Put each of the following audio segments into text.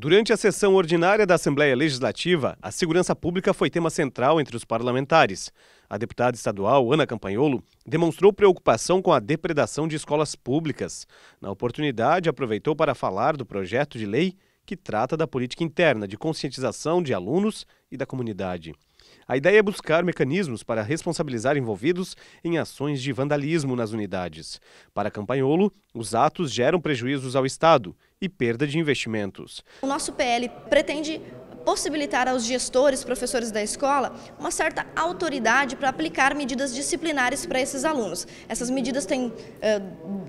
Durante a sessão ordinária da Assembleia Legislativa, a segurança pública foi tema central entre os parlamentares. A deputada estadual Ana Campanholo demonstrou preocupação com a depredação de escolas públicas. Na oportunidade, aproveitou para falar do projeto de lei que trata da política interna de conscientização de alunos e da comunidade. A ideia é buscar mecanismos para responsabilizar envolvidos em ações de vandalismo nas unidades. Para Campanholo, os atos geram prejuízos ao Estado e perda de investimentos. O nosso PL pretende possibilitar aos gestores, professores da escola, uma certa autoridade para aplicar medidas disciplinares para esses alunos. Essas medidas têm eh,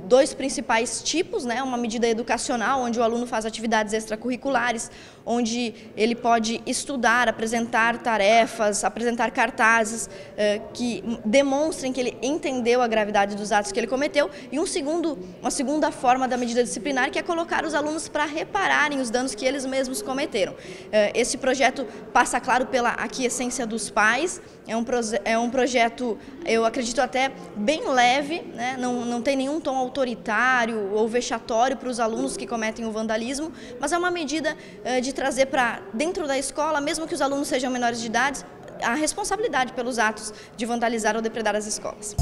dois principais tipos, né? uma medida educacional, onde o aluno faz atividades extracurriculares, onde ele pode estudar, apresentar tarefas, apresentar cartazes eh, que demonstrem que ele entendeu a gravidade dos atos que ele cometeu, e um segundo, uma segunda forma da medida disciplinar, que é colocar os alunos para repararem os danos que eles mesmos cometeram. Eh, esse esse projeto passa, claro, pela aquiescência dos pais, é um, é um projeto, eu acredito até, bem leve, né? não, não tem nenhum tom autoritário ou vexatório para os alunos que cometem o vandalismo, mas é uma medida eh, de trazer para dentro da escola, mesmo que os alunos sejam menores de idade, a responsabilidade pelos atos de vandalizar ou depredar as escolas.